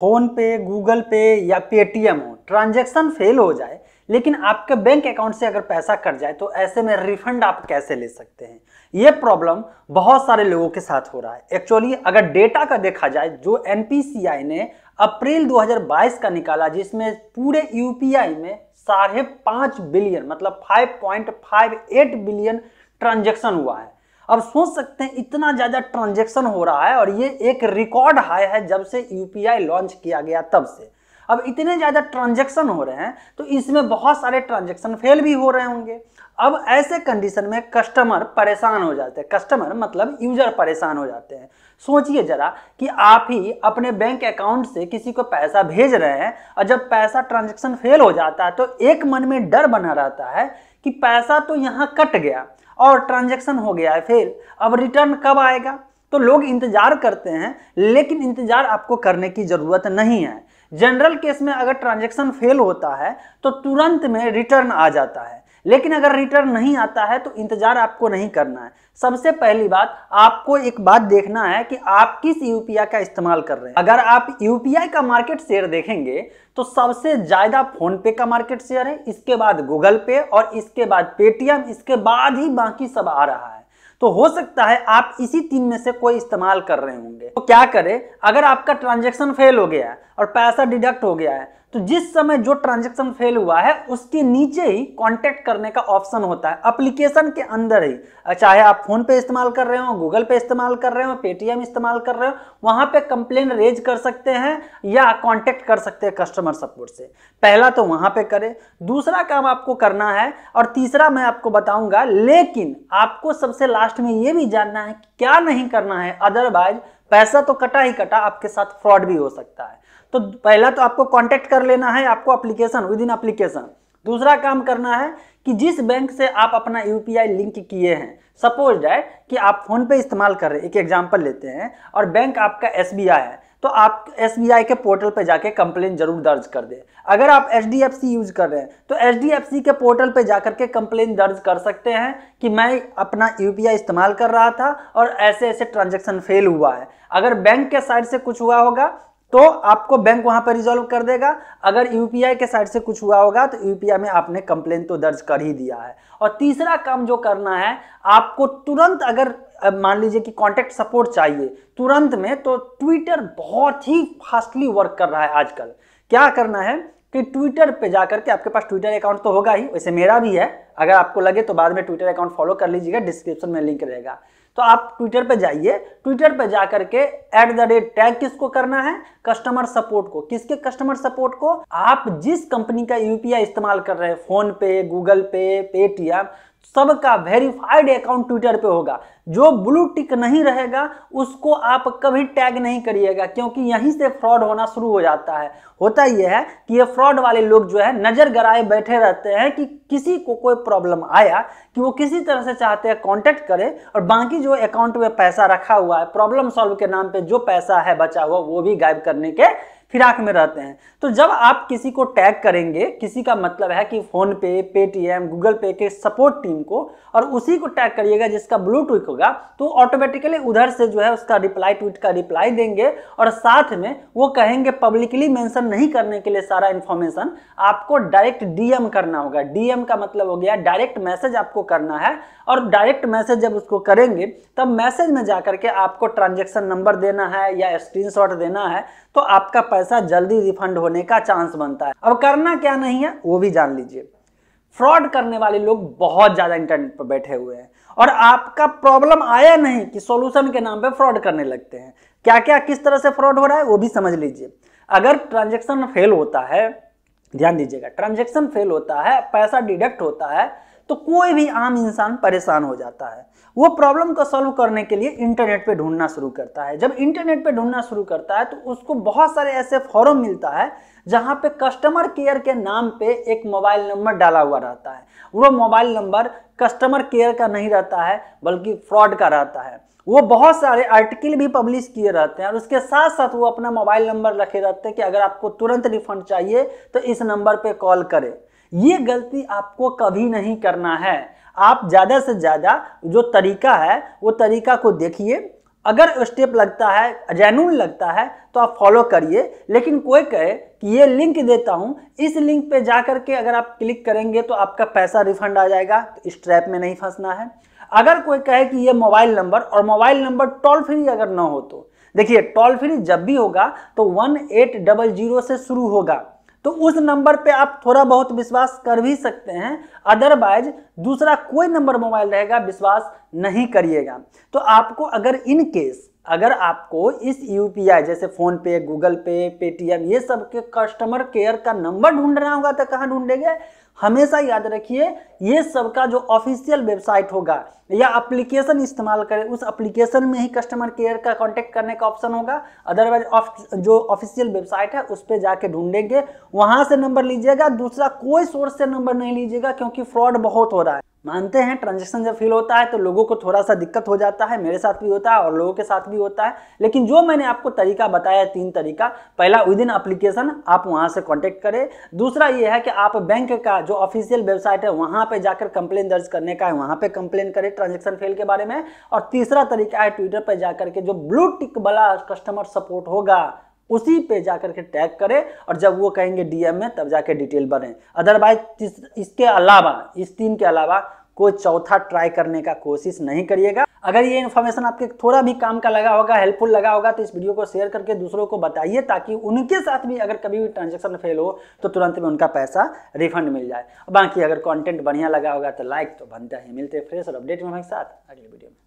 phone पे Google पे या पेटीएम हो ट्रांजेक्शन फेल हो जाए लेकिन आपके बैंक अकाउंट से अगर पैसा कट जाए तो ऐसे में रिफंड आप कैसे ले सकते हैं ये प्रॉब्लम बहुत सारे लोगों के साथ हो रहा है एक्चुअली अगर डेटा का देखा जाए जो एन ने अप्रैल 2022 का निकाला जिसमें पूरे यू में साढ़े पाँच बिलियन मतलब 5.58 बिलियन ट्रांजेक्शन हुआ है अब सोच सकते हैं इतना ज़्यादा ट्रांजेक्शन हो रहा है और ये एक रिकॉर्ड हाई है जब से यूपीआई लॉन्च किया गया तब से अब इतने ज़्यादा ट्रांजेक्शन हो रहे हैं तो इसमें बहुत सारे ट्रांजेक्शन फेल भी हो रहे होंगे अब ऐसे कंडीशन में कस्टमर परेशान हो जाते हैं कस्टमर मतलब यूजर परेशान हो जाते हैं सोचिए जरा कि आप ही अपने बैंक अकाउंट से किसी को पैसा भेज रहे हैं और जब पैसा ट्रांजेक्शन फेल हो जाता है तो एक मन में डर बना रहता है कि पैसा तो यहाँ कट गया और ट्रांजेक्शन हो गया है फेल अब रिटर्न कब आएगा तो लोग इंतजार करते हैं लेकिन इंतजार आपको करने की ज़रूरत नहीं है जनरल केस में अगर ट्रांजेक्शन फेल होता है तो तुरंत में रिटर्न आ जाता है लेकिन अगर रिटर्न नहीं आता है तो इंतजार आपको नहीं करना है सबसे पहली बात आपको एक बात देखना है कि आप किस यूपीआई का इस्तेमाल कर रहे हैं अगर आप यूपीआई का मार्केट शेयर देखेंगे तो सबसे ज्यादा फोन पे का मार्केट शेयर है इसके बाद गूगल पे और इसके बाद पेटीएम इसके बाद ही बाकी सब आ रहा है तो हो सकता है आप इसी तीन में से कोई इस्तेमाल कर रहे होंगे तो क्या करें अगर आपका ट्रांजेक्शन फेल हो गया है और पैसा डिडक्ट हो गया है तो जिस समय जो ट्रांजेक्शन फेल हुआ है उसके नीचे ही कॉन्टैक्ट करने का ऑप्शन होता है अप्लीकेशन के अंदर ही चाहे आप फोन पे इस्तेमाल कर रहे हो गूगल पे इस्तेमाल कर रहे हो पेटीएम इस्तेमाल कर रहे हो वहां पे कंप्लेन रेज कर सकते हैं या कॉन्टैक्ट कर सकते हैं कस्टमर सपोर्ट से पहला तो वहां पे करें दूसरा काम आपको करना है और तीसरा मैं आपको बताऊंगा लेकिन आपको सबसे लास्ट में ये भी जानना है क्या नहीं करना है अदरवाइज पैसा तो कटा ही कटा आपके साथ फ्रॉड भी हो सकता है तो पहला तो आपको कॉन्टेक्ट कर लेना है आपको अप्लीकेशन विद इन अप्लीकेशन दूसरा काम करना है कि जिस बैंक से आप अपना यूपीआई लिंक किए हैं सपोज डैट कि आप फोन पे इस्तेमाल कर रहे हैं एक एग्जांपल लेते हैं और बैंक आपका एस है तो आप एस के पोर्टल पर जाके कंप्लेन जरूर दर्ज कर दें अगर आप एच यूज कर रहे हैं तो एच के पोर्टल पर जाकर के कंप्लेन दर्ज कर सकते हैं कि मैं अपना यू इस्तेमाल कर रहा था और ऐसे ऐसे ट्रांजेक्शन फेल हुआ है अगर बैंक के साइड से कुछ हुआ होगा तो आपको बैंक वहां पर रिजॉल्व कर देगा अगर यूपीआई के साइड से कुछ हुआ होगा तो यूपीआई में आपने कंप्लेन तो दर्ज कर ही दिया है और तीसरा काम जो करना है आपको तुरंत अगर मान लीजिए कि कॉन्टैक्ट सपोर्ट चाहिए तुरंत में तो ट्विटर बहुत ही फास्टली वर्क कर रहा है आजकल क्या करना है कि ट्विटर पे जाकर के आपके पास ट्विटर अकाउंट तो होगा ही वैसे मेरा भी है अगर आपको लगे तो बाद में ट्विटर अकाउंट फॉलो कर लीजिएगा डिस्क्रिप्शन में लिंक रहेगा तो आप ट्विटर पे जाइए ट्विटर पे जाकर के एट द रेट टैग किसको करना है कस्टमर सपोर्ट को किसके कस्टमर सपोर्ट को आप जिस कंपनी का यूपीआई इस्तेमाल कर रहे हैं फोन पे गूगल पे पेटीएम सबका वेरीफाइड अकाउंट ट्विटर पे होगा जो ब्लू टिक नहीं रहेगा उसको आप कभी टैग नहीं करिएगा क्योंकि यहीं से फ्रॉड होना शुरू हो जाता है होता यह है कि ये फ्रॉड वाले लोग जो है नज़र गराए बैठे रहते हैं कि किसी को कोई प्रॉब्लम आया कि वो किसी तरह से चाहते हैं कांटेक्ट करें और बाकी जो अकाउंट में पैसा रखा हुआ है प्रॉब्लम सॉल्व के नाम पर जो पैसा है बचा हुआ वो भी गायब करने के फिराक में रहते हैं तो जब आप किसी को टैग करेंगे किसी का मतलब है कि फोन पे पेटीएम गूगल पे के सपोर्ट टीम को और उसी को टैग करिएगा जिसका ब्लू होगा तो ऑटोमेटिकली उधर से जो है उसका रिप्लाई ट्वीट का रिप्लाई देंगे और साथ में वो कहेंगे पब्लिकली मेंशन नहीं करने के लिए सारा इन्फॉर्मेशन आपको डायरेक्ट डीएम करना होगा डीएम का मतलब हो गया डायरेक्ट मैसेज आपको करना है और डायरेक्ट मैसेज जब उसको करेंगे तब मैसेज में जाकर के आपको ट्रांजेक्शन नंबर देना है या स्क्रीनशॉट देना है तो आपका पैसा जल्दी रिफंड होने का चांस बनता है अब करना क्या नहीं है वो भी जान लीजिए फ्रॉड करने वाले लोग बहुत ज़्यादा इंटरनेट पर बैठे हुए हैं और आपका प्रॉब्लम आया नहीं कि सॉल्यूशन के नाम पे फ्रॉड करने लगते हैं क्या क्या किस तरह से फ्रॉड हो रहा है वो भी समझ लीजिए अगर ट्रांजेक्शन फेल होता है ध्यान दीजिएगा ट्रांजेक्शन फेल होता है पैसा डिडक्ट होता है तो कोई भी आम इंसान परेशान हो जाता है वो प्रॉब्लम को सॉल्व करने के लिए इंटरनेट पे ढूंढना शुरू करता है जब इंटरनेट पे ढूंढना शुरू करता है तो उसको बहुत सारे ऐसे फॉरम मिलता है जहाँ पे कस्टमर केयर के नाम पे एक मोबाइल नंबर डाला हुआ रहता है वो मोबाइल नंबर कस्टमर केयर का नहीं रहता है बल्कि फ्रॉड का रहता है वो बहुत सारे आर्टिकल भी पब्लिश किए रहते हैं और उसके साथ साथ वो अपना मोबाइल नंबर रखे रहते हैं कि अगर आपको तुरंत रिफंड चाहिए तो इस नंबर पे कॉल करें ये गलती आपको कभी नहीं करना है आप ज़्यादा से ज़्यादा जो तरीका है वो तरीका को देखिए अगर स्टेप लगता है जैनून लगता है तो आप फॉलो करिए लेकिन कोई कहे कि ये लिंक देता हूँ इस लिंक पे जा कर के अगर आप क्लिक करेंगे तो आपका पैसा रिफंड आ जाएगा तो इस ट्रैप में नहीं फंसना है अगर कोई कहे कि ये मोबाइल नंबर और मोबाइल नंबर टोल फ्री अगर ना हो तो देखिए टोल फ्री जब भी होगा तो वन एट डबल जीरो से शुरू होगा तो उस नंबर पे आप थोड़ा बहुत विश्वास कर भी सकते हैं अदरवाइज दूसरा कोई नंबर मोबाइल रहेगा विश्वास नहीं करिएगा तो आपको अगर इन केस अगर आपको इस यूपीआई जैसे फोन पे गूगल पे पेटीएम ये सब के कस्टमर केयर का नंबर ढूंढना होगा तो कहाँ ढूंढेंगे हमेशा याद रखिए ये सबका जो ऑफिशियल वेबसाइट होगा या एप्लीकेशन इस्तेमाल करें उस एप्लीकेशन में ही कस्टमर केयर का कांटेक्ट करने का ऑप्शन होगा अदरवाइज ऑफ जो ऑफिशियल वेबसाइट है उस पर जाके ढूंढेंगे वहां से नंबर लीजिएगा दूसरा कोई सोर्स से नंबर नहीं लीजिएगा क्योंकि फ्रॉड बहुत हो रहा है मानते हैं ट्रांजेक्शन जब फेल होता है तो लोगों को थोड़ा सा दिक्कत हो जाता है मेरे साथ भी होता है और लोगों के साथ भी होता है लेकिन जो मैंने आपको तरीका बताया तीन तरीका पहला विद इन अप्लीकेशन आप वहाँ से कॉन्टेक्ट करें दूसरा ये है कि आप बैंक का जो ऑफिशियल वेबसाइट है वहाँ पर जाकर कंप्लेन दर्ज करने का है वहाँ पर कंप्लेन करें ट्रांजेक्शन फेल के बारे में और तीसरा तरीका है ट्विटर पर जाकर के जो ब्लू टिक वाला कस्टमर सपोर्ट होगा उसी पे जाकर के टैग करें और जब वो कहेंगे डीएम में तब जाके डिटेल बने अदरवाइज इसके अलावा इस तीन के अलावा कोई चौथा ट्राई करने का कोशिश नहीं करिएगा अगर ये इन्फॉर्मेशन आपके थोड़ा भी काम का लगा होगा हेल्पफुल लगा होगा तो इस वीडियो को शेयर करके दूसरों को बताइए ताकि उनके साथ भी अगर कभी भी ट्रांजेक्शन फेल हो तो तुरंत में उनका पैसा रिफंड मिल जाए बाकी अगर कंटेंट बढ़िया लगा होगा तो लाइक तो बनता ही मिलते फ्रेश और अपडेट में हमारे साथ अगले वीडियो में